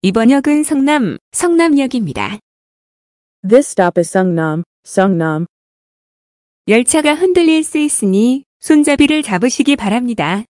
이번 역은 성남, 성남역입니다. This stop is Sungnam, Sungnam. 열차가 흔들릴 수 있으니 손잡이를 잡으시기 바랍니다.